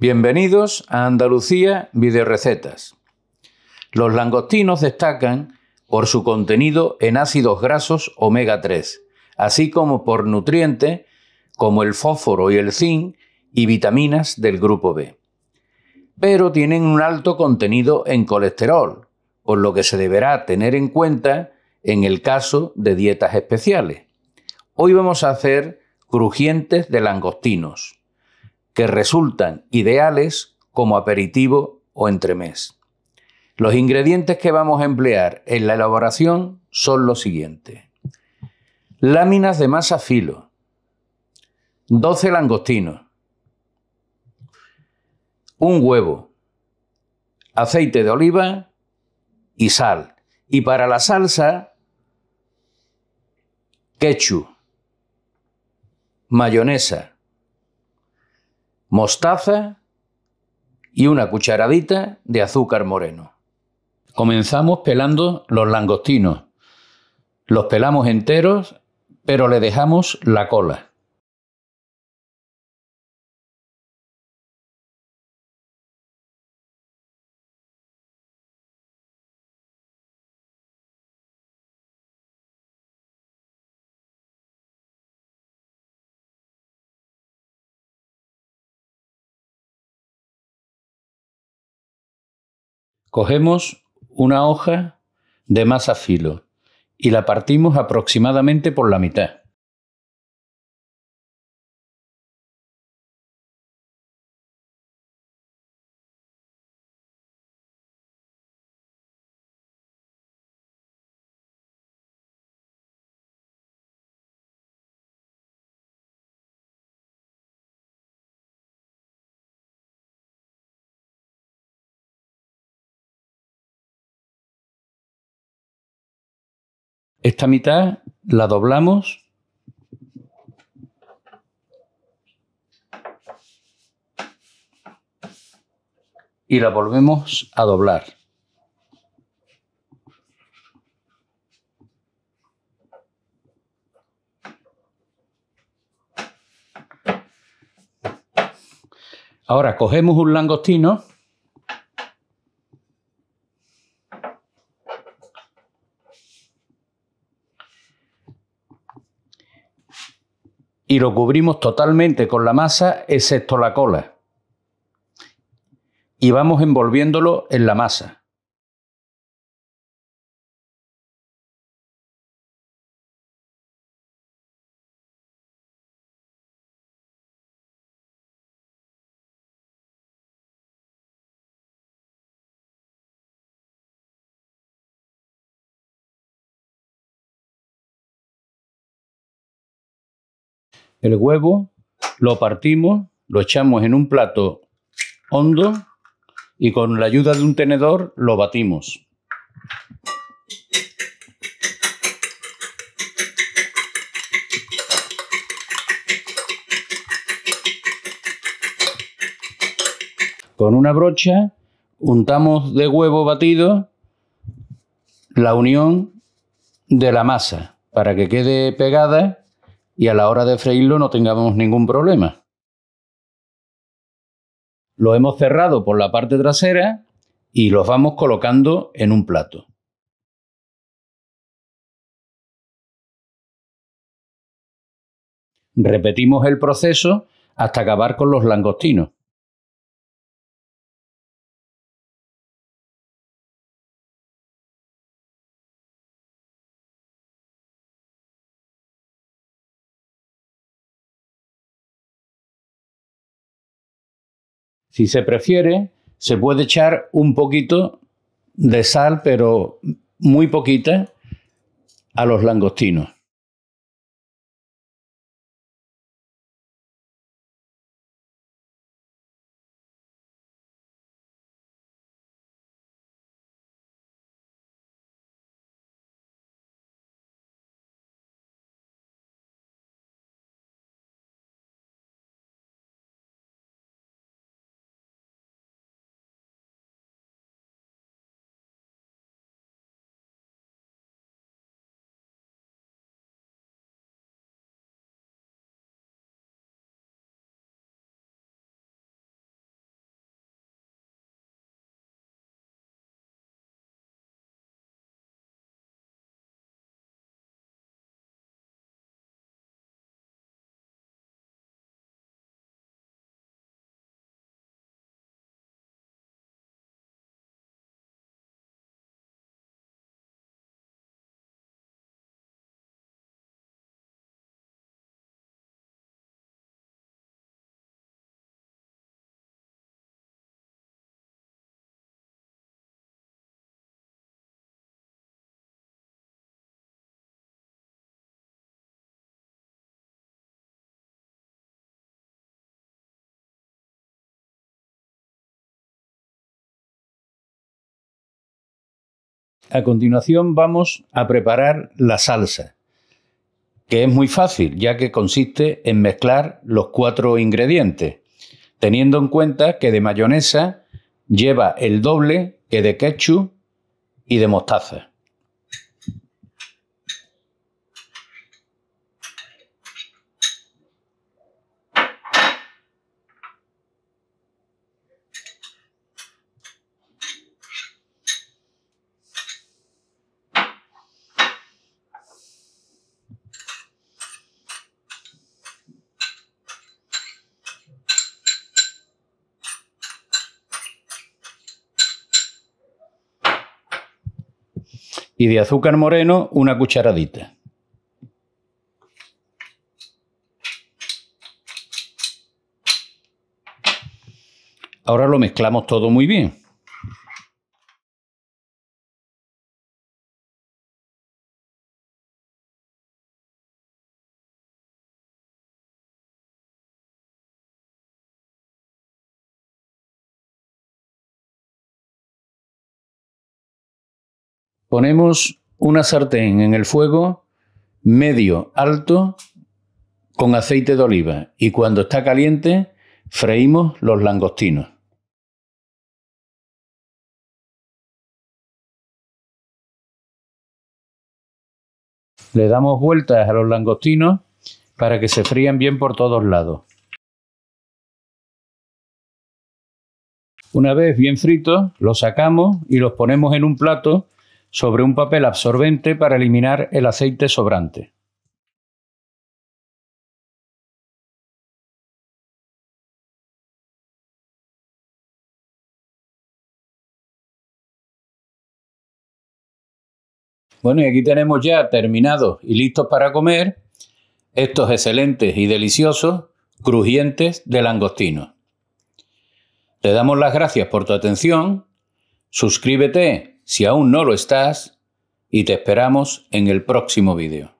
Bienvenidos a Andalucía Recetas. Los langostinos destacan por su contenido en ácidos grasos omega 3, así como por nutrientes como el fósforo y el zinc y vitaminas del grupo B. Pero tienen un alto contenido en colesterol, por lo que se deberá tener en cuenta en el caso de dietas especiales. Hoy vamos a hacer crujientes de langostinos que resultan ideales como aperitivo o entremés. Los ingredientes que vamos a emplear en la elaboración son los siguientes. Láminas de masa filo, 12 langostinos, un huevo, aceite de oliva y sal. Y para la salsa, ketchup, mayonesa, mostaza y una cucharadita de azúcar moreno. Comenzamos pelando los langostinos. Los pelamos enteros, pero le dejamos la cola. Cogemos una hoja de masa filo y la partimos aproximadamente por la mitad. Esta mitad la doblamos. Y la volvemos a doblar. Ahora cogemos un langostino y lo cubrimos totalmente con la masa, excepto la cola. Y vamos envolviéndolo en la masa. el huevo, lo partimos, lo echamos en un plato hondo y con la ayuda de un tenedor lo batimos. Con una brocha untamos de huevo batido la unión de la masa para que quede pegada y a la hora de freírlo no tengamos ningún problema. Lo hemos cerrado por la parte trasera y los vamos colocando en un plato. Repetimos el proceso hasta acabar con los langostinos. Si se prefiere, se puede echar un poquito de sal, pero muy poquita, a los langostinos. A continuación vamos a preparar la salsa, que es muy fácil, ya que consiste en mezclar los cuatro ingredientes, teniendo en cuenta que de mayonesa lleva el doble que de ketchup y de mostaza. y de azúcar moreno una cucharadita. Ahora lo mezclamos todo muy bien. Ponemos una sartén en el fuego medio alto con aceite de oliva y cuando está caliente freímos los langostinos. Le damos vueltas a los langostinos para que se frían bien por todos lados. Una vez bien fritos, los sacamos y los ponemos en un plato sobre un papel absorbente para eliminar el aceite sobrante. Bueno, y aquí tenemos ya terminados y listos para comer estos excelentes y deliciosos crujientes de langostino. Te damos las gracias por tu atención. Suscríbete si aún no lo estás, y te esperamos en el próximo vídeo.